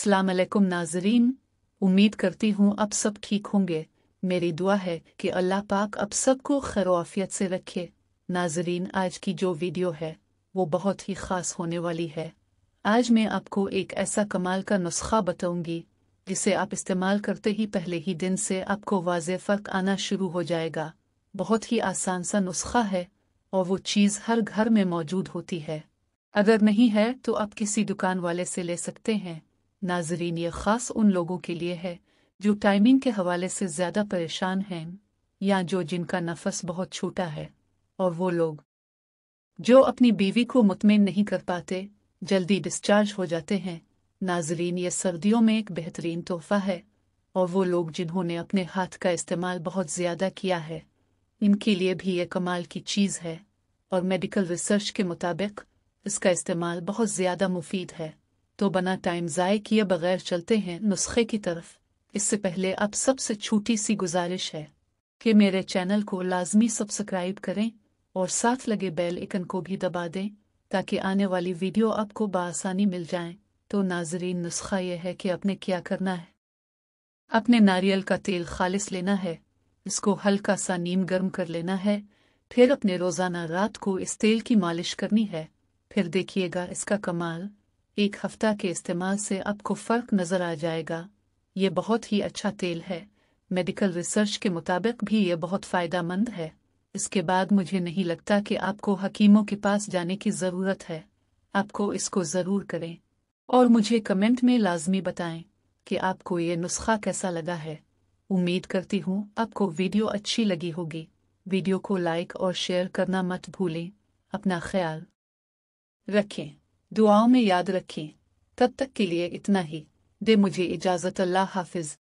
सलामकुम नाजरीन उम्मीद करती हूँ अब सब ठीक होंगे मेरी दुआ है कि अल्लाह पाक अब सबको खरवाफियत से रखे नाजरीन आज की जो वीडियो है वो बहुत ही ख़ास होने वाली है आज मैं आपको एक ऐसा कमाल का नुस्खा बताऊंगी जिसे आप इस्तेमाल करते ही पहले ही दिन से आपको वाज फ़र्क आना शुरू हो जाएगा बहुत ही आसान सा नुस्खा है और वो चीज़ हर घर में मौजूद होती है अगर नहीं है तो आप किसी दुकान वाले से ले सकते हैं नाजरीन ये खास उन लोगों के लिए है जो टाइमिंग के हवाले से ज़्यादा परेशान हैं या जो जिनका नफस बहुत छोटा है और वो लोग जो अपनी बीवी को मुतमिन नहीं कर पाते जल्दी डिस्चार्ज हो जाते हैं नाजरीन ये सर्दियों में एक बेहतरीन तोहफा है और वो लोग जिन्होंने अपने हाथ का इस्तेमाल बहुत ज़्यादा किया है इनके लिए भी ये कमाल की चीज़ है और मेडिकल रिसर्च के मुताबिक इसका इस्तेमाल बहुत ज़्यादा मुफीद है तो बना टाइम ज़ाय किए बगैर चलते हैं नुस्खे की तरफ इससे पहले अब सबसे छोटी सी गुजारिश है कि मेरे चैनल को लाजमी सब्सक्राइब करें और साथ लगे बेल आइकन को भी दबा दें ताकि आने वाली वीडियो आपको बासानी मिल जाएं। तो नाजरीन नुस्खा यह है कि आपने क्या करना है अपने नारियल का तेल खालिस लेना है इसको हल्का सा नीम गर्म कर लेना है फिर अपने रोज़ाना रात को इस तेल की मालिश करनी है फिर देखिएगा इसका कमाल एक हफ्ता के इस्तेमाल से आपको फ़र्क नज़र आ जाएगा ये बहुत ही अच्छा तेल है मेडिकल रिसर्च के मुताबिक भी ये बहुत फ़ायदामंद है इसके बाद मुझे नहीं लगता कि आपको हकीमों के पास जाने की ज़रूरत है आपको इसको ज़रूर करें और मुझे कमेंट में लाजमी बताएं कि आपको ये नुस्खा कैसा लगा है उम्मीद करती हूँ आपको वीडियो अच्छी लगी होगी वीडियो को लाइक और शेयर करना मत भूलें अपना ख्याल रखें दुआओं में याद रखें तब तक के लिए इतना ही दे मुझे इजाज़त अल्लाह हाफिज़